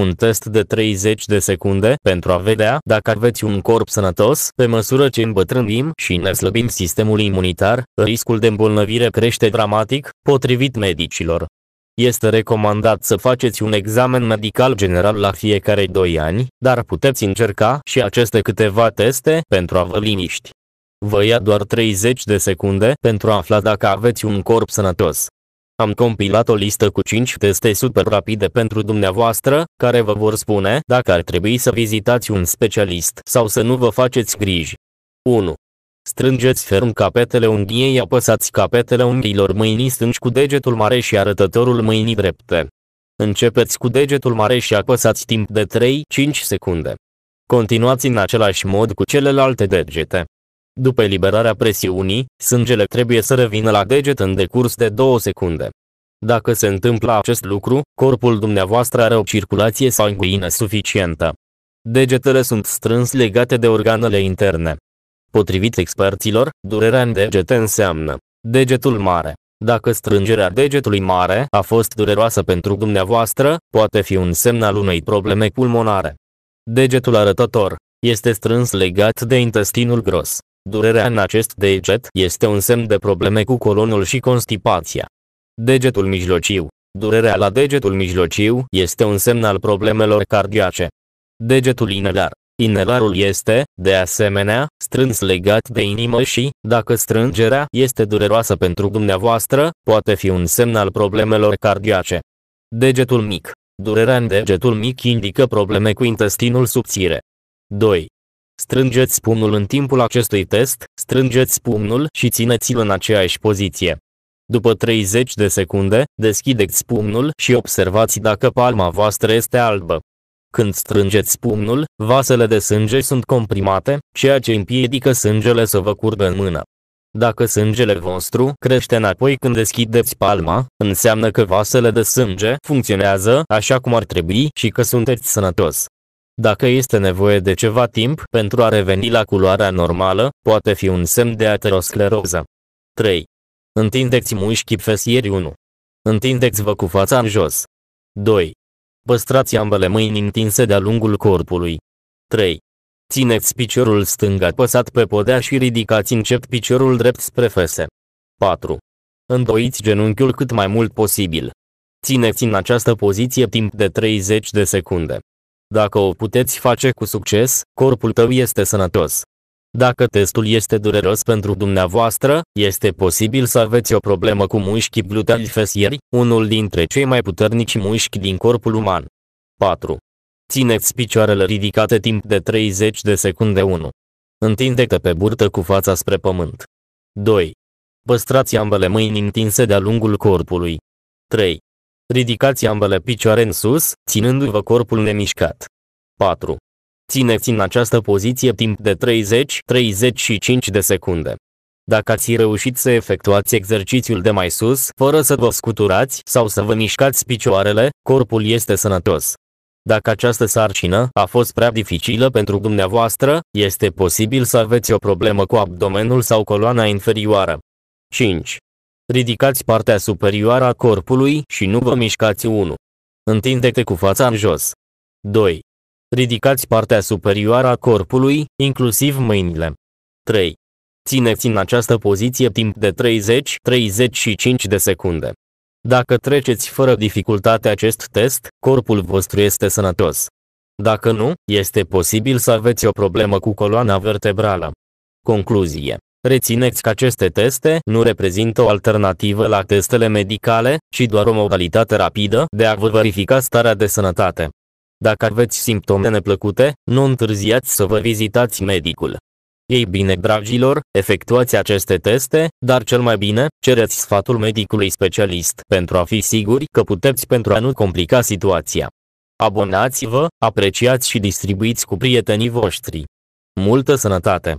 Un test de 30 de secunde pentru a vedea dacă aveți un corp sănătos, pe măsură ce îmbătrânim și ne slăbim sistemul imunitar, riscul de îmbolnăvire crește dramatic, potrivit medicilor. Este recomandat să faceți un examen medical general la fiecare 2 ani, dar puteți încerca și aceste câteva teste pentru a vă liniști. Vă ia doar 30 de secunde pentru a afla dacă aveți un corp sănătos. Am compilat o listă cu 5 teste super rapide pentru dumneavoastră, care vă vor spune dacă ar trebui să vizitați un specialist sau să nu vă faceți griji. 1. Strângeți ferm capetele unghiei, apăsați capetele unghiilor mâinii stângi cu degetul mare și arătătorul mâinii drepte. Începeți cu degetul mare și apăsați timp de 3-5 secunde. Continuați în același mod cu celelalte degete. După eliberarea presiunii, sângele trebuie să revină la deget în decurs de 2 secunde. Dacă se întâmplă acest lucru, corpul dumneavoastră are o circulație sanguină suficientă. Degetele sunt strâns legate de organele interne. Potrivit experților, durerea în degete înseamnă degetul mare. Dacă strângerea degetului mare a fost dureroasă pentru dumneavoastră, poate fi un semn al unei probleme pulmonare. Degetul arătător este strâns legat de intestinul gros. Durerea în acest deget este un semn de probleme cu colonul și constipația. Degetul mijlociu. Durerea la degetul mijlociu este un semn al problemelor cardiace. Degetul inelar. Inelarul este, de asemenea, strâns legat de inimă și, dacă strângerea este dureroasă pentru dumneavoastră, poate fi un semn al problemelor cardiace. Degetul mic. Durerea în degetul mic indică probleme cu intestinul subțire. 2. Strângeți pumnul în timpul acestui test, strângeți pumnul și țineți-l în aceeași poziție. După 30 de secunde, deschideți pumnul și observați dacă palma voastră este albă. Când strângeți pumnul, vasele de sânge sunt comprimate, ceea ce împiedică sângele să vă curgă în mână. Dacă sângele vostru crește înapoi când deschideți palma, înseamnă că vasele de sânge funcționează așa cum ar trebui și că sunteți sănătos. Dacă este nevoie de ceva timp pentru a reveni la culoarea normală, poate fi un semn de ateroscleroză. 3. Întindeți mușchii fesieri 1. Întindeți-vă cu fața în jos. 2. Păstrați ambele mâini întinse de-a lungul corpului. 3. Țineți piciorul stâng apăsat pe podea și ridicați încet piciorul drept spre fese. 4. Îndoiți genunchiul cât mai mult posibil. Țineți în această poziție timp de 30 de secunde. Dacă o puteți face cu succes, corpul tău este sănătos. Dacă testul este dureros pentru dumneavoastră, este posibil să aveți o problemă cu mușchii fesieri, unul dintre cei mai puternici mușchi din corpul uman. 4. Țineți picioarele ridicate timp de 30 de secunde 1. Întinde-te pe burtă cu fața spre pământ. 2. Păstrați ambele mâini întinse de-a lungul corpului. 3. Ridicați ambele picioare în sus, ținându-vă corpul nemișcat. 4. Țineți în această poziție timp de 30-35 de secunde. Dacă ați reușit să efectuați exercițiul de mai sus, fără să vă scuturați sau să vă mișcați picioarele, corpul este sănătos. Dacă această sarcină a fost prea dificilă pentru dumneavoastră, este posibil să aveți o problemă cu abdomenul sau coloana inferioară. 5. Ridicați partea superioară a corpului și nu vă mișcați 1. Întinde-te cu fața în jos. 2. Ridicați partea superioară a corpului, inclusiv mâinile. 3. Țineți în această poziție timp de 30-35 de secunde. Dacă treceți fără dificultate acest test, corpul vostru este sănătos. Dacă nu, este posibil să aveți o problemă cu coloana vertebrală. Concluzie Rețineți că aceste teste nu reprezintă o alternativă la testele medicale, ci doar o modalitate rapidă de a vă verifica starea de sănătate. Dacă aveți simptome neplăcute, nu întârziați să vă vizitați medicul. Ei bine, dragilor, efectuați aceste teste, dar cel mai bine, cereți sfatul medicului specialist pentru a fi siguri că puteți pentru a nu complica situația. Abonați-vă, apreciați și distribuiți cu prietenii voștri. Multă sănătate!